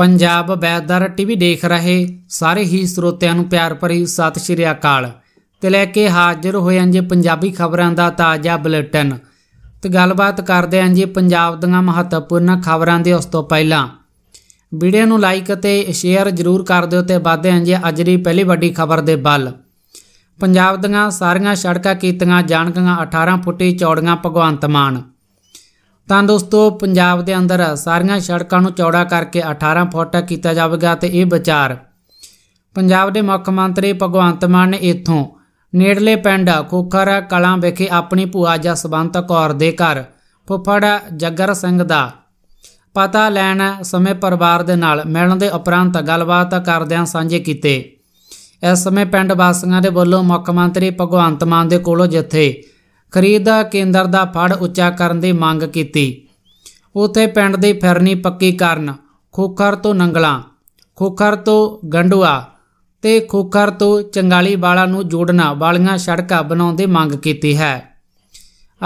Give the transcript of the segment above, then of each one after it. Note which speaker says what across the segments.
Speaker 1: Punjab weather TV ਦੇਖ ਰਹੇ ਸਾਰੇ ਹੀ ਸਰੋਤਿਆਂ ਨੂੰ ਪਿਆਰ ਭਰੀ ਸਤਿ ਸ਼੍ਰੀ ਅਕਾਲ ਤੇ ਲੈ ਕੇ ਹਾਜ਼ਰ ਹੋਏ ਹਾਂ ਜੀ ਪੰਜਾਬੀ ਖਬਰਾਂ ਦਾ ਤਾਜ਼ਾ ਬੁਲੇਟਿਨ ਤੇ ਗੱਲਬਾਤ ਕਰਦੇ ਹਾਂ ਜੀ ਪੰਜਾਬ ਦੀਆਂ ਮਹੱਤਵਪੂਰਨ ਖਬਰਾਂ ਦੇ ਉਸ ਤੋਂ ਪਹਿਲਾਂ ਵੀਡੀਓ ਨੂੰ ਲਾਈਕ ਅਤੇ ਸ਼ੇਅਰ ਜ਼ਰੂਰ ਕਰ ਦਿਓ ਤੇ ਵਾਧੇ ਹਾਂ ਜੀ ਅੱਜ ਦੀ ਪਹਿਲੀ ਵੱਡੀ ਖਬਰ ਦੇ ਬੱਲ ਪੰਜਾਬ ਦੀਆਂ ਸਾਰੀਆਂ ਸੜਕਾਂ ਕੀਤੀਆਂ ਜਾਣਗੀਆਂ 18 ਫੁੱਟੀ ਚੌੜੀਆਂ ਭਗਵੰਤ ਮਾਨ ਤਾਂ ਦੋਸਤੋ ਪੰਜਾਬ ਦੇ ਅੰਦਰ ਸਾਰੀਆਂ ਸੜਕਾਂ ਨੂੰ ਚੌੜਾ ਕਰਕੇ 18 ਫੁੱਟ ਕੀਤਾ ਜਾਵੇਗਾ ਤੇ ਇਹ ਵਿਚਾਰ ਪੰਜਾਬ ਦੇ ਮੁੱਖ ਮੰਤਰੀ ਭਗਵੰਤ ਮਾਨ ਨੇ ਇਥੋਂ ਨੇੜਲੇ ਪਿੰਡ ਖੋਖਰ ਕਲਾਂ ਵਿਖੇ ਆਪਣੀ ਭੂਆ ਜਸਵੰਤ ਕੌਰ ਦੇ ਘਰ ਫੁੱਫੜ ਜੱਗਰ ਸਿੰਘ ਦਾ ਪਤਾ ਲੈਣ ਸਮੇਂ ਪਰਿਵਾਰ ਦੇ ਨਾਲ ਮਿਲਣ ਦੇ ਉਪਰੰਤ ਗੱਲਬਾਤ ਕਰਦਿਆਂ ਸਾਂਝੇ ਕੀਤੇ ਇਸ ਸਮੇਂ ਪਿੰਡ ਵਾਸੀਆਂ ਦੇ ਵੱਲੋਂ ਮੁੱਖ ਮੰਤਰੀ ਭਗਵੰਤ ਮਾਨ ਦੇ ਕੋਲੋਂ ਜਿੱਥੇ ਖਰੀਦਦਾ ਕੇਂਦਰ ਦਾ ਫੜ ਉੱਚਾ ਕਰਨ ਦੀ ਮੰਗ ਕੀਤੀ ਉਥੇ ਪਿੰਡ ਦੀ ਫਿਰਨੀ ਪੱਕੀ ਕਰਨ ਖੋਖਰ ਤੋਂ ਨੰਗਲਾ ਖੋਖਰ ਤੋਂ ਗੰਡੂਆ ਤੇ ਖੋਖਰ ਤੋਂ ਚੰਗਾਲੀ ਵਾਲਾ ਨੂੰ ਜੋੜਨਾ ਵਾਲੀਆਂ ਸੜਕਾਂ ਬਣਾਉਣ ਦੀ ਮੰਗ ਕੀਤੀ ਹੈ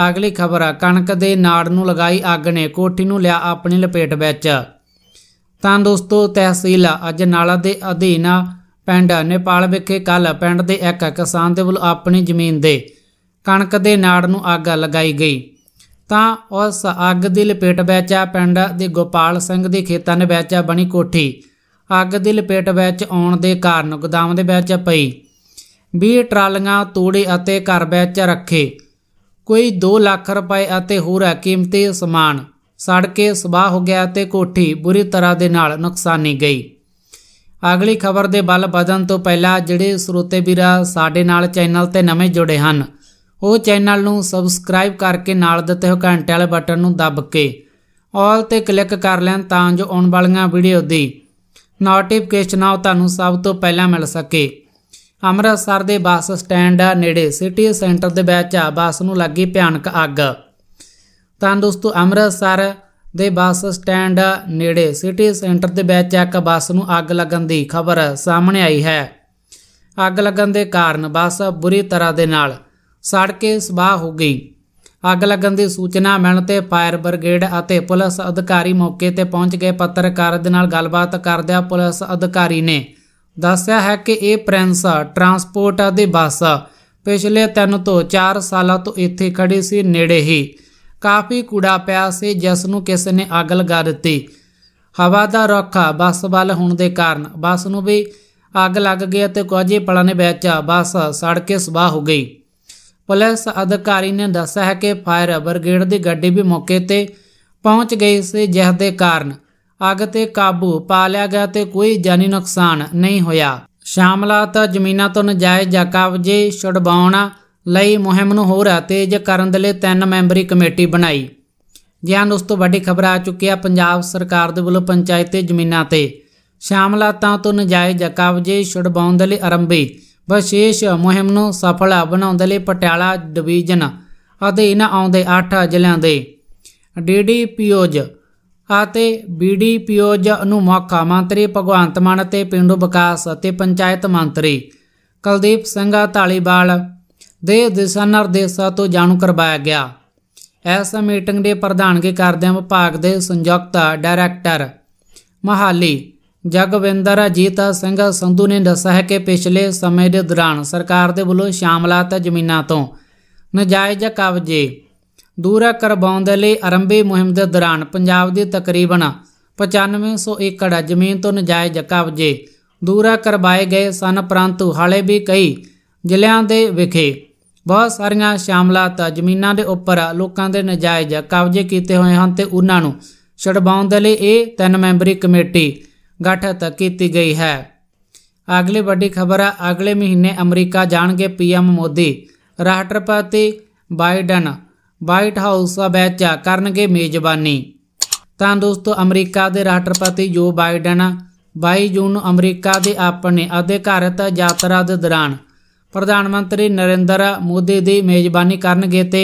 Speaker 1: ਅਗਲੀ ਖਬਰ ਆ ਕਣਕ ਦੇ ਨਾੜ ਨੂੰ ਲਗਾਈ ਅੱਗ ਨੇ ਕੋਠੀ ਨੂੰ ਲਿਆ ਆਪਣੀ ਲਪੇਟ ਵਿੱਚ ਤਾਂ ਦੋਸਤੋ ਤਹਿਸੀਲ ਅੱਜ ਨਾਲਾ ਦੇ ਅਧੀਨ ਪਿੰਡ ਨੇਪਾਲ ਵਿਖੇ ਕੱਲ ਪਿੰਡ ਦੇ ਇੱਕ ਕਿਸਾਨ ਦੇ ਵੱਲੋਂ ਆਪਣੀ ਜ਼ਮੀਨ ਦੇ ਕਣਕ ਦੇ ਨਾੜ ਨੂੰ ਅੱਗ ਲਗਾਈ ਗਈ ਤਾਂ ਉਸ ਅੱਗ ਦੀ ਲਪੇਟ ਵਿੱਚ ਆ ਪਿੰਡ ਦੇ ਗੋਪਾਲ ਸਿੰਘ ਦੇ ਖੇਤਾਂ ਦੇ ਵਿੱਚ ਬਣੀ ਕੋਠੀ ਅੱਗ ਦੀ ਲਪੇਟ ਵਿੱਚ ਆਉਣ ਦੇ ਕਾਰਨ ਗੋਦਾਮ ਦੇ ਵਿੱਚ ਪਈ 20 ਟਰਾਲੀਆਂ ਤੋੜੇ ਅਤੇ ਘਰ ਵਿੱਚ ਰੱਖੇ ਕੋਈ 2 ਲੱਖ ਰੁਪਏ ਅਤੇ ਹੋਰ ਕੀਮਤੀ ਸਮਾਨ ਸੜ ਕੇ ਸਬਾਹ ਹੋ ਗਿਆ ਤੇ ਕੋਠੀ ਬੁਰੀ ਤਰ੍ਹਾਂ ਦੇ ਨਾਲ ਨੁਕਸਾਨੀ ਗਈ ਅਗਲੀ ਖਬਰ ਦੇ ਬਲ ਵਧਣ ਤੋਂ ਪਹਿਲਾਂ ਜਿਹੜੇ ਸਰੋਤੇ ਵੀਰਾ ਸਾਡੇ ਨਾਲ ਚੈਨਲ ਤੇ ਨਵੇਂ ਜੁੜੇ ਹਨ ਉਹ ਚੈਨਲ ਨੂੰ ਸਬਸਕ੍ਰਾਈਬ ਕਰਕੇ ਨਾਲ ਦਿੱਤੇ ਹੋਏ ਘੰਟੇ ਵਾਲੇ ਬਟਨ ਨੂੰ ਦਬ ਕੇ ਆਲ ਤੇ ਕਲਿੱਕ ਕਰ ਲੈਣ ਤਾਂ ਜੋ ਆਉਣ ਵਾਲੀਆਂ ਵੀਡੀਓ ਦੀ ਨੋਟੀਫਿਕੇਸ਼ਨ ਆਉ ਤੁਹਾਨੂੰ ਸਭ ਤੋਂ ਪਹਿਲਾਂ ਮਿਲ ਸਕੇ ਅੰਮ੍ਰਿਤਸਰ ਦੇ ਬੱਸ ਸਟੈਂਡ ਨੇੜੇ ਸਿਟੀ ਸੈਂਟਰ ਦੇ ਵਿੱਚ ਆ ਬੱਸ ਨੂੰ ਲੱਗੀ ਭਿਆਨਕ ਅੱਗ ਤਾਂ ਦੋਸਤੋ ਅੰਮ੍ਰਿਤਸਰ ਦੇ ਬੱਸ ਸਟੈਂਡ ਨੇੜੇ ਸਿਟੀ ਸੈਂਟਰ ਦੇ ਵਿੱਚ ਇੱਕ ਬੱਸ ਨੂੰ ਅੱਗ ਲੱਗਣ ਦੀ ਖਬਰ ਸਾਹਮਣੇ ਆਈ ਹੈ ਅੱਗ ਲੱਗਣ ਦੇ ਕਾਰਨ ਬੱਸ ਬੁਰੀ ਤਰ੍ਹਾਂ ਦੇ ਨਾਲ ਸੜ ਕੇ ਸਬਾਹ ਹੋ ਗਈ ਅੱਗ ਲੱਗਣ ਦੀ ਸੂਚਨਾ ਮਿਲਣ ਤੇ ਫਾਇਰ ਬ੍ਰਿਗੇਡ ਅਤੇ ਪੁਲਿਸ ਅਧਿਕਾਰੀ ਮੌਕੇ ਤੇ ਪਹੁੰਚ ਗਏ ਪੱਤਰਕਾਰ ਦੇ ਨਾਲ ਗੱਲਬਾਤ ਕਰਦਿਆਂ ਪੁਲਿਸ ਅਧਿਕਾਰੀ ਨੇ ਦੱਸਿਆ ਹੈ ਕਿ ਇਹ ਪ੍ਰਿੰਸ ਟਰਾਂਸਪੋਰਟ ਦੀ ਬੱਸ ਪਿਛਲੇ 3 ਤੋਂ 4 ਸਾਲਾਂ ਤੋਂ ਇੱਥੇ ਖੜੀ ਸੀ ਨੇੜੇ ਹੀ ਕਾਫੀ ਕੂੜਾ ਪਿਆ ਸੀ ਜਿਸ ਨੂੰ ਕਿਸੇ ਨੇ ਅੱਗ ਲਗਾ ਦਿੱਤੀ ਹਵਾ ਦਾ ਰੋਖਾ ਬੱਸ ਵੱਲ ਹੋਣ ਦੇ ਕਾਰਨ ਬੱਸ ਨੂੰ ਵੀ ਅੱਗ ਲੱਗ ਗਈ ਅਤੇ ਕੁਝ ਪਲਾਂ ਦੇ ਵਿੱਚ ਬੱਸ ਸੜ ਕੇ ਸੁਆਹ ਹੋ ਗਈ ਪੁਲਿਸ ਅਧਿਕਾਰੀ ਨੇ ਦੱਸਿਆ ਹੈ ਕਿ ਫਾਇਰ ਬ੍ਰਿਗੇਡ ਦੀ ਗੱਡੀ ਵੀ ਮੌਕੇ ਤੇ ਪਹੁੰਚ ਗਈ ਸੀ ਜਿਸ ਦੇ ਕਾਰਨ ਅੱਗ ਤੇ ਕਾਬੂ ਪਾ ਲਿਆ ਗਿਆ ਤੇ ਕੋਈ ਜਾਨੀ ਨੁਕਸਾਨ ਨਹੀਂ ਹੋਇਆ ਸ਼ਾਮਲਾਤ ਜ਼ਮੀਨਾਂ ਤੋਂ ਨਜਾਇਜ਼ ਕਬਜ਼ੇ ਛੁਡਵਾਉਣਾ ਲਈ ਮੁਹਿੰਮ ਨੂੰ ਹੋਰ ਤੇਜ਼ ਕਰਨ ਦੇ ਲਈ ਤਿੰਨ ਮੈਂਬਰੀ ਕਮੇਟੀ ਬਣਾਈ ਜਿਆਂ ਉਸ ਤੋਂ ਵੱਡੀ ਖਬਰ ਆ ਚੁੱਕੀ ਹੈ ਪੰਜਾਬ ਸਰਕਾਰ ਦੇ ਵੱਲੋਂ ਪੰਚਾਇਤ ਤੇ ਜ਼ਮੀਨਾਂ ਤੇ ਸ਼ਾਮਲਾਤਾਂ ਤੋਂ ਨਜਾਇਜ਼ ਕਬਜ਼ੇ ਛੁਡਵਾਉਣ ਦੇ ਲਈ ਆਰੰਭੀ ਵਿਸ਼ੇਸ਼ ਮੁਹਿੰਮ ਨੂੰ ਸਫਲ ਬਣਾਉਣ ਦੇ ਲਈ ਪਟਿਆਲਾ ਡਿਵੀਜ਼ਨ ਅਧੀਨ ਆਉਂਦੇ 8 ਜ਼ਿਲ੍ਹਿਆਂ ਦੇ ਡੀਡੀਪੀਓਜ਼ ਅਤੇ ਬੀਡੀਪੀਓਜ਼ ਨੂੰ ਮੁੱਖ ਮੰਤਰੀ ਭਗਵੰਤ ਮਾਨ ਅਤੇ ਪਿੰਡੂ ਵਿਕਾਸ ਅਤੇ ਪੰਚਾਇਤ ਮੰਤਰੀ ਕੁਲਦੀਪ ਸਿੰਘ ਧਾਲੀਵਾਲ ਦੇ ਦਿਸ਼ਾ ਨਿਰਦੇਸ਼ਾਂ ਤੋਂ ਜਾਣੂ ਕਰਵਾਇਆ ਗਿਆ ਇਸ ਮੀਟਿੰਗ ਦੇ ਪ੍ਰਧਾਨਗੀ ਕਰਦੇ ਵਿਭਾਗ ਦੇ ਸੰਯੁਕਤ ਡਾਇਰੈਕਟਰ ਮਹਾਲੀ ਜਗਵਿੰਦਰ ਅਜੀਤ ਸਿੰਘ ਸੰਧੂ ਨੇ ਦੱਸਿਆ ਹੈ ਕਿ ਪਿਛਲੇ ਸਮੇਂ ਦੇ ਦੌਰਾਨ ਸਰਕਾਰ ਦੇ ਵੱਲੋਂ ਸ਼ਾਮਲਾਤ ਜ਼ਮੀਨਾਂ ਤੋਂ ਨਜਾਇਜ਼ ਕਬਜ਼ੇ ਦੂਰ ਕਰਵਾਉਣ ਦੇ ਲਈ ਆਰੰਭੀ ਮੁਹਿੰਮ ਦੇ ਦੌਰਾਨ ਪੰਜਾਬ ਦੀ ਤਕਰੀਬਨ 9500 ਏਕੜ ਜ਼ਮੀਨ ਤੋਂ ਨਜਾਇਜ਼ ਕਬਜ਼ੇ ਦੂਰ ਕਰਵਾਏ ਗਏ ਸਨ ਪਰੰਤੂ ਹਾਲੇ ਵੀ ਕਈ ਜ਼ਿਲ੍ਹਿਆਂ ਦੇ ਵਿਖੇ ਬਹੁਤ ਸਾਰੀਆਂ ਸ਼ਾਮਲਾਤ ਜ਼ਮੀਨਾਂ ਦੇ ਉੱਪਰ ਲੋਕਾਂ ਦੇ ਨਜਾਇਜ਼ ਕਬਜ਼ੇ ਕੀਤੇ ਹੋਏ ਹਨ ਤੇ ਉਹਨਾਂ ਨੂੰ ਛਡਵਾਉਣ ਦੇ ਲਈ ਇਹ ਤਿੰਨ ਮੈਂਬਰੀ ਕਮੇਟੀ ਗਠਤ ਕੀਤੀ ਗਈ ਹੈ ਅਗਲੀ ਵੱਡੀ ਖਬਰ ਹੈ ਅਗਲੇ ਮਹੀਨੇ ਅਮਰੀਕਾ ਜਾਣਗੇ ਪੀਐਮ ਮੋਦੀ ਰਾਸ਼ਟਰਪਤੀ ਬਾਈਡਨ ਵਾਈਟ ਹਾਊਸ ਵਿੱਚ ਕਰਨਗੇ ਮੇਜ਼ਬਾਨੀ ਤਾਂ ਦੋਸਤੋ ਅਮਰੀਕਾ ਦੇ ਰਾਸ਼ਟਰਪਤੀ ਜੋ ਬਾਈਡਨ 22 ਜੂਨ ਨੂੰ ਅਮਰੀਕਾ ਦੇ ਆਪਣੇ ਅਧਿਕਾਰਤ ਯਾਤਰਾ ਦੇ ਦੌਰਾਨ ਪ੍ਰਧਾਨ ਮੰਤਰੀ ਨਰਿੰਦਰ ਮੋਦੀ ਦੀ ਮੇਜ਼ਬਾਨੀ ਕਰਨਗੇ ਤੇ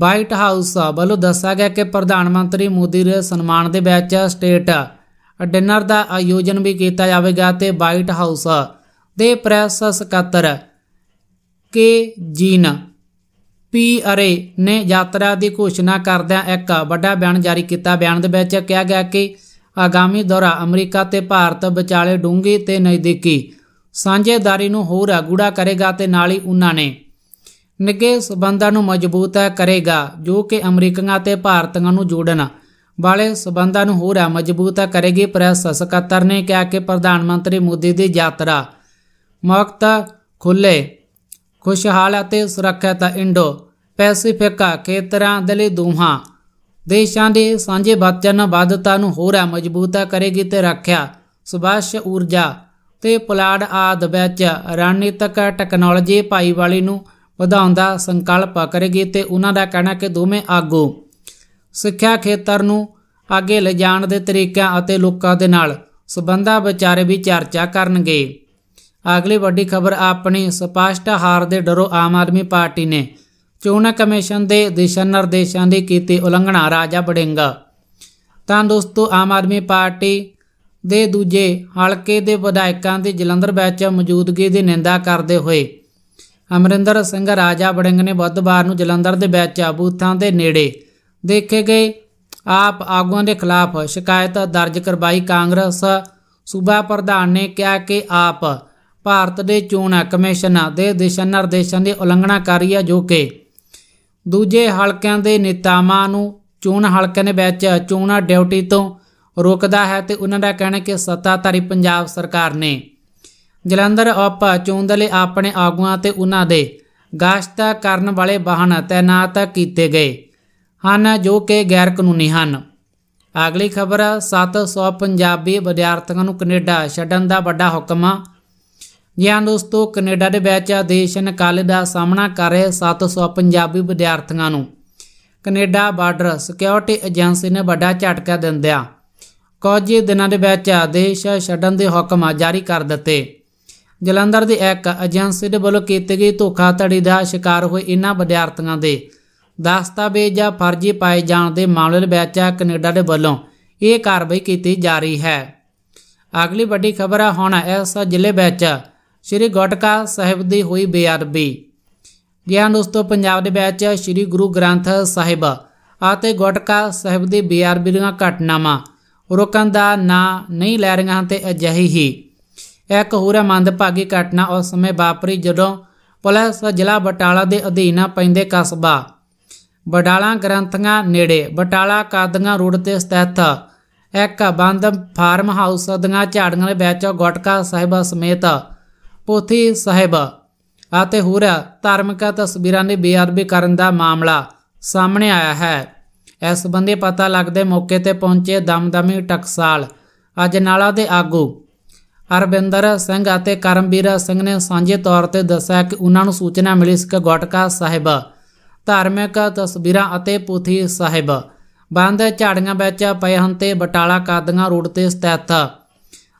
Speaker 1: ਵਾਈਟ ਹਾਊਸ ਵੱਲੋਂ ਦੱਸਿਆ ਗਿਆ ਕਿ ਪ੍ਰਧਾਨ ਮੰਤਰੀ ਮੋਦੀ ਦੇ ਸਨਮਾਨ ਦੇ ਵਿੱਚ ਸਟੇਟ ਡਿਨਰ ਦਾ ਆਯੋਜਨ ਵੀ ਕੀਤਾ ਜਾਵੇਗਾ ਤੇ ਵਾਈਟ ਹਾਊਸ ਦੇ ਪ੍ਰੈਸ ਸਕੱਤਰ ਕੇ ਜੀਨ ਪੀ ਅਰੇ ਨੇ ਯਾਤਰਾ ਦੀ ਘੋਸ਼ਣਾ ਕਰਦਿਆਂ ਇੱਕ ਵੱਡਾ ਬਿਆਨ ਜਾਰੀ ਕੀਤਾ ਬਿਆਨ ਦੇ ਵਿੱਚ ਕਿਹਾ ਗਿਆ ਕਿ ਆਗਾਮੀ ਦੌਰਾ ਅਮਰੀਕਾ ਤੇ ਭਾਰਤ ਵਿਚਾਲੇ ਡੂੰਗੀ ਤੇ ਨਜ਼ਦੀਕੀ ਸਾਂਝੇਦਾਰੀ ਨੂੰ ਹੋਰ ਅਗੂੜਾ ਕਰੇਗਾ ਤੇ ਨਾਲ ਹੀ ਉਹਨਾਂ ਨੇ ਨਿੱਗੇ ਸਬੰਧਾਂ ਨੂੰ ਮਜ਼ਬੂਤ ਕਰੇਗਾ ਜੋ ਕਿ ਅਮਰੀਕੀਆਂ ਤੇ ਭਾਰਤੀਆਂ ਨੂੰ ਜੋੜਨ ਵਾਲੇ ਸਬੰਧਾਂ ਨੂੰ ਹੋਰ ਮਜ਼ਬੂਤ ਕਰੇਗੀ ਪ੍ਰੈਸ ਸਕੱਤਰ ਨੇ ਕਿਹਾ ਕਿ ਪ੍ਰਧਾਨ ਮੰਤਰੀ ਮੋਦੀ ਦੀ ਯਾਤਰਾ ਮੁਕਤ ਖੁੱਲੇ ਖੁਸ਼ਹਾਲ ਅਤੇ ਸੁਰੱਖਿਅਤ ਇੰਡੋ ਪੈਸੀਫਿਕ ਖੇਤਰਾਂ ਦੇ ਲਈ ਦੋਹਾਂ ਦੇਸ਼ਾਂ ਦੇ ਸਾਂਝੇ ਵਚਨਬੱਧਤਾ ਨੂੰ ਹੋਰ ਮਜ਼ਬੂਤ ਕਰੇਗੀ ਤੇ ਰੱਖਿਆ ਸੁਭਾਸ਼ ਊਰਜਾ ਤੇ ਪੁਲਾੜ ਆਦ ਵਿੱਚ ਰਣਨੀਤਕ ਟੈਕਨੋਲੋਜੀ ਭਾਈਵਾਲੀ ਨੂੰ ਵਧਾਉਣ ਦਾ ਸੰਕਲਪ ਕਰੇਗੀ ਤੇ ਉਹਨਾਂ ਦਾ ਕਹਿਣਾ ਕਿ ਦੋਵੇਂ ਆਗੂ ਸਿੱਖਿਆ ਖੇਤਰ ਨੂੰ ਅੱਗੇ ਲਿਜਾਣ ਦੇ ਤਰੀਕਿਆਂ ਅਤੇ ਲੋਕਾਂ ਦੇ ਨਾਲ ਸਬੰਧਾਂ ਵਿਚਾਰੇ ਵੀ ਚਰਚਾ ਕਰਨਗੇ ਅਗਲੀ ਵੱਡੀ ਖਬਰ ਆਪਣੀ ਸਪਸ਼ਟ ਹਾਰ ਦੇ ਡਰੋ ਆਮ ਆਦਮੀ ਪਾਰਟੀ ਨੇ ਚੋਣ ਕਮਿਸ਼ਨ ਦੇ ਦਿਸ਼ਾ ਨਿਰਦੇਸ਼ਾਂ ਦੀ ਕੀਤੀ ਉਲੰਘਣਾ ਰਾਜਾ ਬੜਿੰਗਾ ਤਾਂ ਦੋਸਤੋ ਆਮ ਆਦਮੀ ਪਾਰਟੀ ਦੇ ਦੂਜੇ ਹਲਕੇ ਦੇ ਵਿਧਾਇਕਾਂ ਦੀ ਜਲੰਧਰ ਵਿੱਚ ਮੌਜੂਦਗੀ ਦੀ ਨਿੰਦਾ ਕਰਦੇ ਹੋਏ ਅਮਰਿੰਦਰ ਸਿੰਘ ਰਾਜਾ ਬੜਿੰਗ ਨੇ ਬੁੱਧਵਾਰ ਨੂੰ ਜਲੰਧਰ ਦੇ ਵਿੱਚ ਆਬੂਥਾਂ ਦੇ ਨੇੜੇ ਦੇਖੇ ਗਏ ਆਪ ਆਗੂਆਂ ਦੇ ਖਿਲਾਫ ਸ਼ਿਕਾਇਤ ਦਰਜ ਕਰਵਾਈ ਕਾਂਗਰਸ ਸੂਬਾ ਪ੍ਰਧਾਨ ਨੇ ਕਿਹਾ ਕਿ ਆਪ ਭਾਰਤ ਦੇ ਚੋਣ ਕਮਿਸ਼ਨ ਦੇ ਦਿਸ਼ਾ ਨਿਰਦੇਸ਼ਾਂ ਦੀ ਉਲੰਘਣਾ ਕਰ ਰਹੀ ਹੈ ਜੋ ਕਿ ਦੂਜੇ ਹਲਕਿਆਂ ਦੇ ਨੇਤਾਵਾਂ ਨੂੰ ਚੋਣ ਹਲਕਿਆਂ ਦੇ ਵਿੱਚ ਚੋਣਾ ਡਿਊਟੀ ਤੋਂ ਰੋਕਦਾ ਹੈ ਤੇ ਉਹਨਾਂ ਦਾ ਕਹਿਣਾ ਕਿ ਸੱਤਾਧਾਰੀ ਪੰਜਾਬ ਸਰਕਾਰ ਨੇ ਜਲੰਧਰ ਉਪ ਚੋਣ ਦੇ ਲਈ ਆਪਣੇ ਆਗੂਆਂ ਤੇ ਉਹਨਾਂ ਦੇ ਗਾਸ਼ਤਾ ਕਰਨ ਵਾਲੇ ਵਾਹਨ ਤੈਨਾਤ ਕੀਤੇ ਗਏ ਹਨ ਜੋ ਕਿ ਗੈਰ ਕਾਨੂੰਨੀ ਹਨ ਅਗਲੀ ਖਬਰ 700 ਪੰਜਾਬੀ ਵਿਦਿਆਰਥੀਆਂ ਨੂੰ ਕੈਨੇਡਾ ਛੱਡਣ ਦਾ ਵੱਡਾ ਹੁਕਮ ਜੀ ਦੋਸਤੋ ਕੈਨੇਡਾ ਦੇ ਵਿੱਚ ਆਦੇਸ਼ ਨਕਾਲੇ ਦਾ ਸਾਹਮਣਾ ਕਰ ਰਹੇ 700 ਪੰਜਾਬੀ ਵਿਦਿਆਰਥੀਆਂ ਨੂੰ ਕੈਨੇਡਾ ਬਾਰਡਰ ਸਿਕਿਉਰਿਟੀ ਏਜੰਸੀ ਨੇ ਵੱਡਾ ਝਟਕਾ ਦਿੰਦਿਆ ਕੁਝ ਦਿਨਾਂ ਦੇ ਵਿੱਚ ਆਦੇਸ਼ ਛੱਡਣ ਦੇ ਹੁਕਮ ਜਾਰੀ ਕਰ ਦਿੱਤੇ ਜਲੰਧਰ ਦੀ ਇੱਕ ਏਜੰਸੀ ਦੇ ਵੱਲੋਂ ਕੀਤੀ ਗਈ ਧੋਖਾਧੜੀ ਦਾ ਸ਼ਿਕਾਰ ਹੋਏ ਇਨ੍ਹਾਂ ਵਿਦਿਆਰਥੀਆਂ ਦੇ ਦਸਤਾਵੇਜ਼ ਜਾਂ ਫਰਜ਼ੀ ਪਾਏ ਜਾਣ ਦੇ ਮਾਮਲੇ ਵਿੱਚ ਕੈਨੇਡਾ ਦੇ ਵੱਲੋਂ ਇਹ ਕਾਰਵਾਈ ਕੀਤੀ ਜਾ ਰਹੀ ਹੈ ਅਗਲੀ ਵੱਡੀ ਖਬਰ ਹੈ ਹੁਣ ਇਸ ਜ਼ਿਲ੍ਹੇ ਵਿੱਚ ਸ਼੍ਰੀ ਗੋਟਕਾ ਸਾਹਿਬ ਦੀ ਹੋਈ ਬੇਅਦਬੀ ਗਿਆਨ ਦੋਸਤੋ ਪੰਜਾਬ ਦੇ ਵਿੱਚ ਸ਼੍ਰੀ ਗੁਰੂ ਗ੍ਰੰਥ ਸਾਹਿਬ ਅਤੇ ਗੋਟਕਾ ਸਾਹਿਬ ਦੀ ਬੇਅਦਬੀ ਦੀਆਂ ਘਟਨਾਵਾਂ ਰੋਕਣ ਦਾ ਨਾਂ ਨਹੀਂ ਲੈ ਰਹੀਆਂ ਹਨ ਤੇ ਅਜਿਹੀ ਹੀ ਇੱਕ ਹੋਰ ਮੰਦਭਾਗੀ ਘਟਨਾ ਉਸ ਸਮੇਂ ਵਾਪਰੀ ਜਦੋਂ ਪੁਲਿਸ ਜ਼ਿਲ੍ਹਾ ਬਟਾਲਾ ਦੇ ਅਧੀਨ ਪੈਂਦੇ ਕਸਬਾ ਬਟਾਲਾ ਗ੍ਰੰਥੀਆਂ ਨੇੜੇ ਬਟਾਲਾ ਕਾਦੀਆਂ ਰੋਡ ਤੇ ਸਥਿਤ ਇੱਕ ਬੰਦ ਫਾਰਮ ਹਾਊਸ ਦੀਆਂ ਝਾੜੀਆਂ ਦੇ ਵਿੱਚ ਗਟਕਾ ਸਾਹਿਬਾ ਸਮੇਤ ਪੋਥੀ ਸਾਹਿਬ ਅਤੇ ਹੋਰ ਧਾਰਮਿਕ ਤਸਵੀਰਾਂ ਦੇ ਬੇਅਦਬੀ ਕਰਨ ਦਾ ਮਾਮਲਾ ਸਾਹਮਣੇ ਆਇਆ ਹੈ ਇਸ ਸੰਬੰਧੀ ਪਤਾ ਲੱਗਦੇ ਮੌਕੇ ਤੇ ਪਹੁੰਚੇ ਦਮਦਮੀ ਟਕਸਾਲ ਅਜਨਾਲਾ ਦੇ ਆਗੂ ਅਰਬਿੰਦਰ ਸਿੰਘ ਅਤੇ ਕਰਮਵੀਰ ਸਿੰਘ ਨੇ ਸਾਂਝੇ ਤੌਰ ਤੇ ਦੱਸਿਆ ਕਿ ਉਹਨਾਂ ਨੂੰ ਸੂਚਨਾ ਮਿਲੀ ਸੀ ਕਿ ਗਟਕਾ ਸਾਹਿਬ ਧਾਰਮਿਕ ਤਸਵੀਰਾਂ ਅਤੇ ਪੁਥੀ ਸਾਹਿਬ ਬੰਦ ਝਾੜੀਆਂ ਵਿੱਚ ਪਏ ਹਨ ਤੇ ਬਟਾਲਾ ਕਾਦੀਆਂ ਰੋਡ ਤੇ ਸਥਿਤ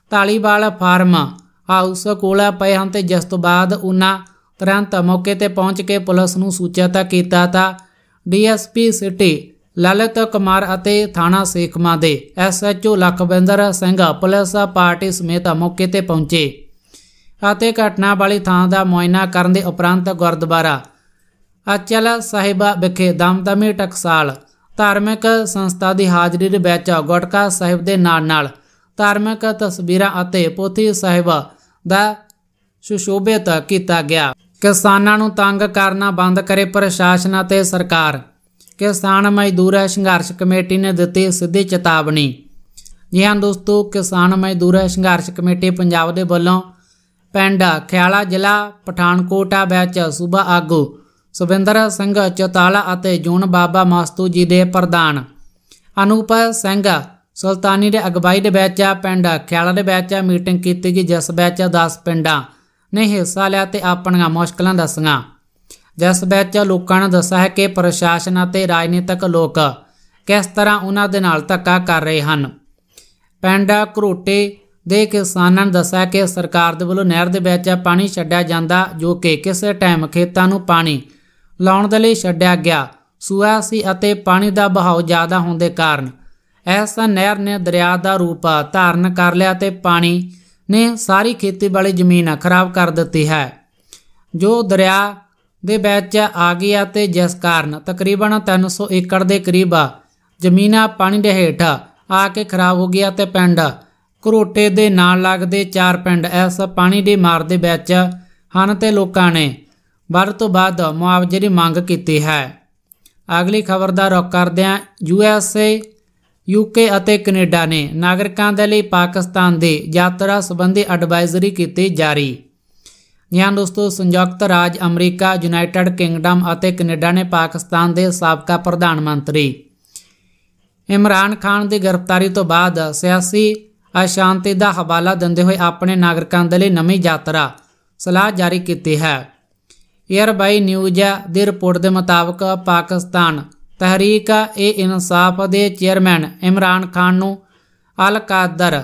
Speaker 1: ਤਾਲੀਵਾਲ ਫਾਰਮ ਹਾਊਸ ਕੋਲ ਪਏ ਹਨ ਤੇ ਜਿਸ ਤੋਂ ਬਾਅਦ ਉਹਨਾਂ ਤੁਰੰਤ ਮੌਕੇ ਤੇ ਪਹੁੰਚ ਕੇ ਪੁਲਿਸ ਨੂੰ ਸੂਚਿਤ ਕੀਤਾ ਤਾਂ ਡੀਐਸਪੀ ਸਿਟੀ ਲਲਿਤ ਕੁਮਾਰ ਅਤੇ ਥਾਣਾ ਸੇਖਮਾ ਦੇ SHO Lakhwinder Singh police party ਸਮੇਤ ਮੌਕੇ ਤੇ ਪਹੁੰਚੇ ਅਤੇ ਘਟਨਾ ਵਾਲੀ ਥਾਂ ਦਾ ਮੁਆਇਨਾ ਕਰਨ ਦੇ ਉਪਰੰਤ ਗੁਰਦੁਆਰਾ ਅਚਲ ਸਾਹਿਬਾ ਵਿਖੇ ਦਮਦਮੀ ਟਕਸਾਲ ਧਾਰਮਿਕ ਸੰਸਥਾ ਦੀ ਹਾਜ਼ਰੀ ਦੇ ਵਿੱਚ ਗੋਟਕਾ ਸਾਹਿਬ ਦੇ ਨਾਲ ਨਾਲ ਧਾਰਮਿਕ ਤਸਵੀਰਾਂ ਅਤੇ ਪੋਥੀ ਸਾਹਿਬ ਦਾ ਸੁਸ਼ੋਭਿਤ ਕੀਤਾ ਗਿਆ ਕਿਸਾਨਾਂ ਨੂੰ ਤੰਗ ਕਰਨਾ ਬੰਦ ਕਰੇ ਪ੍ਰਸ਼ਾਸਨ ਅਤੇ ਸਰਕਾਰ ਕਿਸਾਨ ਮਜ਼ਦੂਰ ਸੰਘਰਸ਼ ਕਮੇਟੀ ਨੇ ਦਿੱਤੀ ਸਿੱਧੀ ਚੇਤਾਵਨੀ ਜੀ ਹਾਂ ਦੋਸਤੋ ਕਿਸਾਨ ਮਜ਼ਦੂਰ ਸੰਘਰਸ਼ ਕਮੇਟੀ ਪੰਜਾਬ ਦੇ ਵੱਲੋਂ ਪਿੰਡ ਖਿਆਲਾ ਜ਼ਿਲ੍ਹਾ ਪਠਾਨਕੋਟਾ ਵਿੱਚ ਸੂਬਾ ਆਗੂ ਸੁਵਿੰਦਰ ਸਿੰਘ ਚਤਾਲਾ ਅਤੇ ਜੂਨ ਬਾਬਾ ਮਾਸਤੂ ਜੀ ਦੇ ਪ੍ਰਧਾਨ ਅਨੂਪ ਸਿੰਘ ਸੁਲਤਾਨੀ ਦੇ ਅਗਵਾਈ ਦੇ ਵਿੱਚ ਪਿੰਡ ਖਿਆਲਾ ਦੇ ਵਿੱਚ ਮੀਟਿੰਗ ਕੀਤੀ ਗਈ ਜਿਸ ਵਿੱਚ 10 ਪਿੰਡਾਂ ਨੇ ਹਿੱਸਾ ਲਿਆ ਤੇ ਆਪਣੀਆਂ ਮੁਸ਼ਕਲਾਂ ਦੱਸੀਆਂ ਜਿਸ ਵਿੱਚ ਲੋਕਾਂ ਨੇ ਦੱਸਿਆ ਹੈ ਕਿ ਪ੍ਰਸ਼ਾਸਨ ਅਤੇ ਰਾਜਨੀਤਿਕ ਲੋਕ ਕਿਸ ਤਰ੍ਹਾਂ ਉਹਨਾਂ ਦੇ ਨਾਲ ਧੱਕਾ ਕਰ ਰਹੇ ਹਨ ਪਿੰਡ ਘਰੋਟੇ ਦੇ ਕਿਸਾਨਾਂ ਨੇ ਦੱਸਿਆ ਕਿ ਸਰਕਾਰ ਦੇ ਵੱਲੋਂ ਨਹਿਰ ਦੇ ਵਿੱਚ ਪਾਣੀ ਛੱਡਿਆ ਜਾਂਦਾ ਜੋ ਕਿ ਕਿਸੇ ਟਾਈਮ ਖੇਤਾਂ ਨੂੰ ਪਾਣੀ ਲਾਉਣ ਦੇ ਲਈ ਛੱਡਿਆ ਗਿਆ ਸੂਆ ਸੀ ਅਤੇ ਪਾਣੀ ਦਾ ਬਹਾਅ ਜ਼ਿਆਦਾ ਹੋਣ ਦੇ ਕਾਰਨ ਇਸ ਨਹਿਰ ਨੇ ਦਰਿਆ ਦਾ ਰੂਪ ਧਾਰਨ ਕਰ ਲਿਆ ਤੇ ਪਾਣੀ ਨੇ ਸਾਰੀ ਖੇਤੀਬਾੜੀ ਜ਼ਮੀਨ ਖਰਾਬ ਕਰ ਦਿੱਤੀ ਹੈ ਜੋ ਦਰਿਆ ਦੇ ਵਿੱਚ ਆ ਗਿਆ ਤੇ ਜਿਸ ਕਾਰਨ ਤਕਰੀਬਨ 300 ਏਕੜ ਦੇ ਕਰੀਬ ਜ਼ਮੀਨਾਂ ਪਾਣੀ ਦੇ ਹੇਠ ਆ ਕੇ ਖਰਾਬ ਹੋ ਗਿਆ ਤੇ ਪਿੰਡ ਘਰੋਟੇ ਦੇ ਨਾਲ ਲੱਗਦੇ ਚਾਰ ਪਿੰਡ ਇਸ ਪਾਣੀ ਦੀ ਮਾਰ ਦੇ ਵਿੱਚ ਹਨ ਤੇ ਲੋਕਾਂ ਨੇ ਵੱਧ ਤੋਂ ਵੱਧ ਮੁਆਵਜ਼ੇ ਦੀ ਮੰਗ ਕੀਤੀ ਹੈ ਅਗਲੀ ਖਬਰ ਦਾ ਕਰਦੇ ਕਰਦਿਆਂ ਯੂ ਐਸ ਏ ਯੂਕੇ ਅਤੇ ਕੈਨੇਡਾ ਨੇ ਨਾਗਰਿਕਾਂ ਦੇ ਲਈ ਪਾਕਿਸਤਾਨ ਦੇ ਯਾਤਰਾ ਸੰਬੰਧੀ ਐਡਵਾਈਜ਼ਰੀ ਕੀਤੀ ਜਾਰੀ ਜਾਂ ਦੋਸਤੋ ਸੰਯੁਕਤ ਰਾਜ ਅਮਰੀਕਾ ਯੂਨਾਈਟਿਡ ਕਿੰਗਡਮ ਅਤੇ ਕੈਨੇਡਾ ਨੇ ਪਾਕਿਸਤਾਨ ਦੇ ਸਾਬਕਾ ਪ੍ਰਧਾਨ ਮੰਤਰੀ ਇਮਰਾਨ ਖਾਨ ਦੀ ਗ੍ਰਿਫਤਾਰੀ ਤੋਂ ਬਾਅਦ ਸਿਆਸੀ ਅਸ਼ਾਂਤੀ ਦਾ ਹਵਾਲਾ ਦਿੰਦੇ ਹੋਏ ਆਪਣੇ ਨਾਗਰਿਕਾਂ ਦੇ ਲਈ ਨਵੀਂ ਯਾਤਰਾ ਸਲਾਹ ਜਾਰੀ ਕੀਤੀ ਹੈ ਏਅਰਬਾਈ ਨਿਊਜ਼ ਦੇ ਰਿਪੋਰਟ ਦੇ ਮੁਤਾਬਕ ਪਾਕਿਸਤਾਨ ਤਹਿਰੀਕ ਏ ਇਨਸਾਫ ਦੇ ਚੇਅਰਮੈਨ ਇਮਰਾਨ ਖਾਨ ਨੂੰ ਅਲ ਕਾਦਰ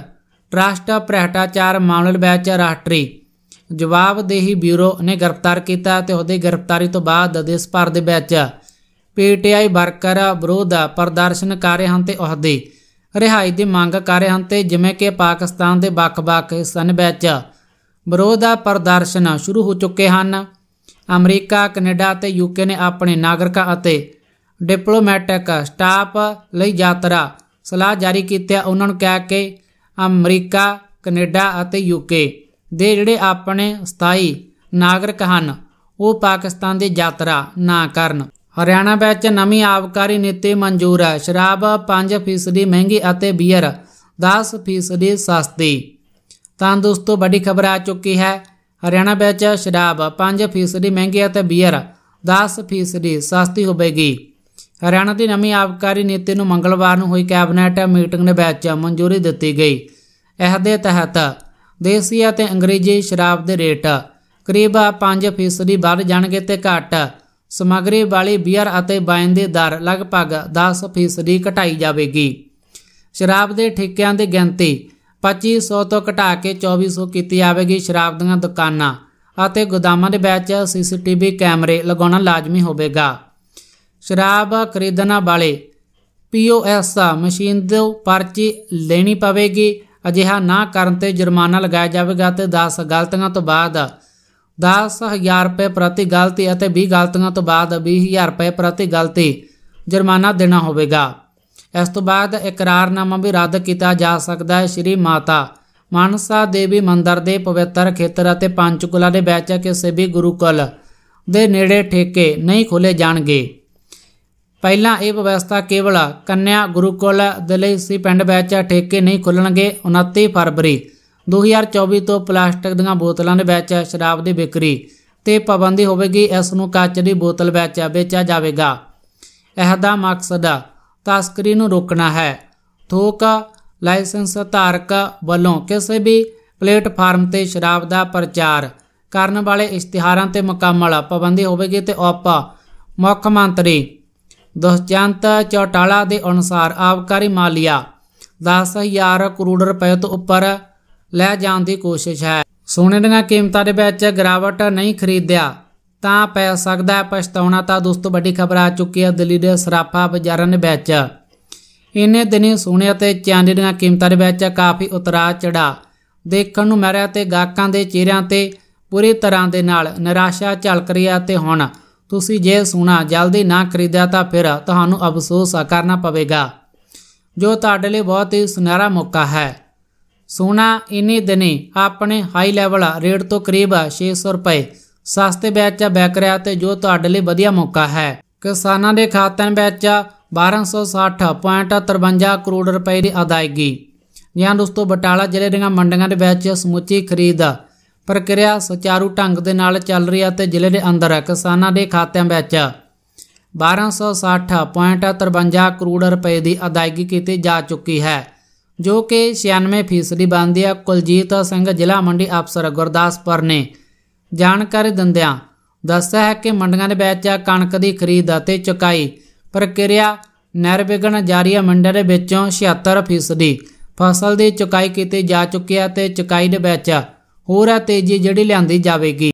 Speaker 1: ਟਰਸਟ ਭ੍ਰਿਸ਼ਟਾਚਾਰ ਮਾਮਲੇ ਵਿੱਚ ਰਾਸ਼ਟਰੀ ਜਵਾਬਦੇਹੀ ਬਿਊਰੋ ਨੇ ਗ੍ਰਿਫਤਾਰ ਕੀਤਾ ਤੇ ਉਹਦੀ ਗ੍ਰਿਫਤਾਰੀ ਤੋਂ ਬਾਅਦ ਦੇਸ਼ ਭਰ ਦੇ ਵਿੱਚ ਪੀਟੀਆਈ ਵਰਕਰ ਵਿਰੋਧ ਪ੍ਰਦਰਸ਼ਨ ਕਰ ਰਹੇ ਹਨ ਤੇ ਉਹਦੇ ਰਿਹਾਈ ਦੀ ਮੰਗ ਕਰ ਰਹੇ ਹਨ ਤੇ ਜਿਵੇਂ ਕਿ ਪਾਕਿਸਤਾਨ ਦੇ ਵੱਖ-ਵੱਖ ਸਨ ਵਿੱਚ ਵਿਰੋਧ ਪ੍ਰਦਰਸ਼ਨ ਸ਼ੁਰੂ ਹੋ ਚੁੱਕੇ ਹਨ ਅਮਰੀਕਾ ਕੈਨੇਡਾ ਅਤੇ ਯੂਕੇ ਨੇ ਆਪਣੇ ਨਾਗਰਿਕਾਂ ਅਤੇ ਡਿਪਲੋਮੈਟਿਕ ਸਟਾਫ ਲਈ ਯਾਤਰਾ ਸਲਾਹ ਜਾਰੀ ਕੀਤੀ ਹੈ ਉਹਨਾਂ ਨੂੰ ਕਹਿ ਕੇ ਅਮਰੀਕਾ ਕੈਨੇਡਾ ਅਤੇ ਯੂਕੇ ਦੇ ਜਿਹੜੇ ਆਪਣੇ ਸਥਾਈ ਨਾਗਰਿਕ ਹਨ ਉਹ ਪਾਕਿਸਤਾਨ ਦੀ ਯਾਤਰਾ ਨਾ ਕਰਨ ਹਰਿਆਣਾ ਵਿੱਚ ਨਵੀਂ ਆਬਕਾਰੀ ਨੀਤੀ ਮਨਜ਼ੂਰ ਹੈ ਸ਼ਰਾਬ 5% ਮਹਿੰਗੀ ਅਤੇ ਬੀਅਰ 10% ਸਸਤੀ ਤਾਂ ਦੋਸਤੋ ਵੱਡੀ ਖਬਰ ਆ ਚੁੱਕੀ ਹੈ ਹਰਿਆਣਾ ਵਿੱਚ ਸ਼ਰਾਬ 5% ਮਹਿੰਗੀ ਅਤੇ ਬੀਅਰ 10% ਸਸਤੀ ਹੋਵੇਗੀ ਹਰਿਆਣਾ ਦੀ ਨਵੀਂ ਆਬਕਾਰੀ ਨੀਤੀ ਨੂੰ ਮੰਗਲਵਾਰ ਨੂੰ ਹੋਈ ਕੈਬਨਿਟ ਮੀਟਿੰਗ ਦੇ ਵਿੱਚ ਮਨਜ਼ੂਰੀ ਦਿੱਤੀ ਗਈ ਇਸ ਦੇ ਤਹਿਤ ਦੇਸੀ ਅਤੇ ਅੰਗਰੇਜ਼ੀ ਸ਼ਰਾਬ ਦੇ ਰੇਟ ਕਰੀਬ 5% ਵੱਧ ਜਾਣਗੇ ਤੇ ਘੱਟ ਸਮਗਰੀ ਵਾਲੀ ਬੀਅਰ ਅਤੇ ਵਾਈਨ ਦੇ ਦਰ ਲਗਭਗ 10% ਘਟਾਈ ਜਾਵੇਗੀ ਸ਼ਰਾਬ ਦੇ ਠੇਕਿਆਂ ਦੀ ਗਿਣਤੀ 2500 ਤੋਂ ਘਟਾ ਕੇ 2400 ਕੀਤੀ ਜਾਵੇਗੀ ਸ਼ਰਾਬ ਦੀਆਂ ਦੁਕਾਨਾਂ ਅਤੇ ਗੋਦਾਮਾਂ ਦੇ ਵਿੱਚ ਸੀਸੀਟੀਵੀ ਕੈਮਰੇ ਲਗਾਉਣਾ ਲਾਜ਼ਮੀ ਹੋਵੇਗਾ ਸ਼ਰਾਬ ਖਰੀਦਣ ਵਾਲੇ ਪੀਓਐਸ ਮਸ਼ੀਨ ਤੋਂ ਪਰਚੀ ਲੈਣੀ ਪਵੇਗੀ ਅਜਿਹਾ ਨਾ ਕਰਨ ਤੇ ਜੁਰਮਾਨਾ ਲਗਾਇਆ ਜਾਵੇਗਾ ਤੇ 10 ਗਲਤੀਆਂ ਤੋਂ ਬਾਅਦ 10000 ਰੁਪਏ ਪ੍ਰਤੀ ਗਲਤੀ ਅਤੇ 20 ਗਲਤੀਆਂ ਤੋਂ ਬਾਅਦ 20000 ਰੁਪਏ ਪ੍ਰਤੀ ਗਲਤੀ ਜੁਰਮਾਨਾ ਦੇਣਾ ਹੋਵੇਗਾ ਇਸ ਤੋਂ ਬਾਅਦ ਇਕਰਾਰਨਾਮਾ ਵੀ ਰੱਦ ਕੀਤਾ ਜਾ ਸਕਦਾ ਹੈ ਸ਼੍ਰੀ ਮਾਤਾ ਮਾਨਸਾ ਦੇਵੀ ਮੰਦਰ ਦੇ ਪਵਿੱਤਰ ਖੇਤਰ ਅਤੇ ਪੰਚਕੁਲਾ ਦੇ ਵਿੱਚ ਕਿਸੇ ਵੀ ਗੁਰੂਕਲ ਦੇ ਨੇੜੇ ਠੇਕੇ ਨਹੀਂ ਖੋਲੇ ਜਾਣਗੇ ਪਹਿਲਾਂ ਇਹ ਵਿਵਸਥਾ ਕੇਵਲ ਕੰਨਿਆ ਗੁਰੂਕਲ ਦੇ ਲਈ ਸੀ ਪਿੰਡ ਵਿੱਚ ਠੇਕੇ ਨਹੀਂ ਖੁੱਲਣਗੇ 29 ਫਰਵਰੀ 2024 ਤੋਂ ਪਲਾਸਟਿਕ ਦੀਆਂ ਬੋਤਲਾਂ ਦੇ ਵਿੱਚ ਸ਼ਰਾਬ ਦੀ ਵਿਕਰੀ ਤੇ ਪਾਬੰਦੀ ਹੋਵੇਗੀ ਇਸ ਨੂੰ ਕੱਚ ਦੀ ਬੋਤਲ ਵਿੱਚ ਵੇਚਿਆ ਜਾਵੇਗਾ ਇਹਦਾ ਮਕਸਦ ਤਸਕਰੀ ਨੂੰ ਰੋਕਣਾ ਹੈ ਥੋਕ ਲਾਇਸੈਂਸ ਧਾਰਕ ਵੱਲੋਂ ਕਿਸੇ ਵੀ ਪਲੇਟਫਾਰਮ ਤੇ ਸ਼ਰਾਬ ਦਾ ਪ੍ਰਚਾਰ ਕਰਨ ਵਾਲੇ ਇਸ਼ਤਿਹਾਰਾਂ ਤੇ ਮੁਕੰਮਲ ਪਾਬੰਦੀ ਹੋਵੇਗੀ ਤੇ ਉਪ ਮੁੱਖ ਮੰਤਰੀ ਦੁਸ਼ਜੰਤ ਚੌਟਾਲਾ ਦੇ ਅਨੁਸਾਰ ਆਵਕਾਰੀ ਮਾਲੀਆ 10000 ਕਰੋੜ ਰੁਪਏ ਤੋਂ ਉੱਪਰ ਲੈ ਜਾਣ ਦੀ ਕੋਸ਼ਿਸ਼ ਹੈ ਸੋਨੇ ਦੀਆਂ ਕੀਮਤਾਂ ਦੇ ਵਿੱਚ ਗਰਾਵਟ ਨਹੀਂ ਖਰੀਦਿਆ ਤਾਂ ਪੈ ਸਕਦਾ ਪਛਤਾਉਣਾ ਤਾਂ ਦੋਸਤੋ ਵੱਡੀ ਖਬਰ ਆ ਚੁੱਕੀ ਹੈ ਦਿੱਲੀ ਦੇ ਸਰਾਫਾ ਬਾਜ਼ਾਰਾਂ ਦੇ ਵਿੱਚ ਇਹਨੇ ਦਿਨੀ ਸੋਨੇ ਅਤੇ ਚਾਂਦੀ ਦੀਆਂ ਕੀਮਤਾਂ ਦੇ ਵਿੱਚ ਕਾਫੀ ਉਤਰਾਅ ਚੜਾ ਦੇਖਣ ਨੂੰ ਮਰਿਆ ਤੇ ਗਾਹਕਾਂ ਦੇ ਚਿਹਰਿਆਂ ਤੇ ਪੂਰੀ ਤਰ੍ਹਾਂ ਦੇ ਨਾਲ ਨਿਰਾਸ਼ਾ ਝਲਕ ਰਹੀ ਹੈ ਤੇ ਹੁਣ ਤੁਸੀਂ ਜੇ ਸੋਨਾ ਜਲਦੀ ਨਾ ਖਰੀਦਿਆ ਤਾਂ ਫਿਰ ਤੁਹਾਨੂੰ ਅਫਸੋਸ ਕਰਨਾ ਪਵੇਗਾ ਜੋ ਤੁਹਾਡੇ ਲਈ ਬਹੁਤ ਹੀ ਸੁਨਹਿਰਾ ਮੌਕਾ ਹੈ ਸੋਨਾ ਇਨੇ ਦਿਨੇ ਆਪਣੇ ਹਾਈ ਲੈਵਲ ਰੇਟ ਤੋਂ ਕਰੀਬ 600 ਰੁਪਏ ਸਸਤੇ ਵਿੱਚ ਵਿਕ ਰਿਹਾ ਤੇ ਜੋ ਤੁਹਾਡੇ ਲਈ ਵਧੀਆ ਮੌਕਾ ਹੈ ਕਿਸਾਨਾਂ ਦੇ ਖਾਤਿਆਂ ਵਿੱਚ 1260.53 ਕਰੋੜ ਰੁਪਏ ਦੀ ਅਦਾਇਗੀ ਜਾਂ ਦੋਸਤੋ ਬਟਾਲਾ ਜ਼ਿਲ੍ਹੇ ਦੀਆਂ ਮੰਡੀਆਂ ਦੇ ਵਿੱਚ ਸਮੁੱਚੀ ਖਰੀਦ ਪ੍ਰਕਿਰਿਆ ਸੁਚਾਰੂ ਢੰਗ ਦੇ ਨਾਲ ਚੱਲ ਰਹੀ ਹੈ ਤੇ ਜ਼ਿਲ੍ਹੇ ਦੇ ਅੰਦਰ ਕਿਸਾਨਾਂ ਦੇ ਖਾਤਿਆਂ ਵਿੱਚ 1260.53 ਕਰੋੜ ਰੁਪਏ ਦੀ ਅਦਾਇਗੀ ਕੀਤੀ ਜਾ ਚੁੱਕੀ ਹੈ ਜੋ ਕਿ 96% ਬਣਦੀ ਹੈ ਕੁਲਜੀਤ ਸਿੰਘ ਜ਼ਿਲ੍ਹਾ ਮੰਡੀ ਅਫਸਰ ਗੁਰਦਾਸਪੁਰ ਨੇ ਜਾਣਕਾਰੀ ਦਿੰਦਿਆਂ ਦੱਸਿਆ ਹੈ ਕਿ ਮੰਡੀਆਂ ਦੇ ਵਿੱਚ ਕਣਕ ਦੀ ਖਰੀਦ ਅਤੇ ਚੁਕਾਈ ਪ੍ਰਕਿਰਿਆ ਨਿਰਵਿਘਨ ਜਾਰੀ ਹੈ ਮੰਡੀਆਂ ਦੇ ਵਿੱਚੋਂ 76% ਦੀ ਫਸਲ ਦੀ ਚੁਕਾਈ ਕੀਤੀ ਜਾ ਚੁੱਕੀ ਹੈ ਤੇ ਚੁਕਾਈ ਦੇ ਵਿੱਚ ਹੋਰ ਤੇਜ਼ੀ ਜਿਹੜੀ ਲਿਆਂਦੀ ਜਾਵੇਗੀ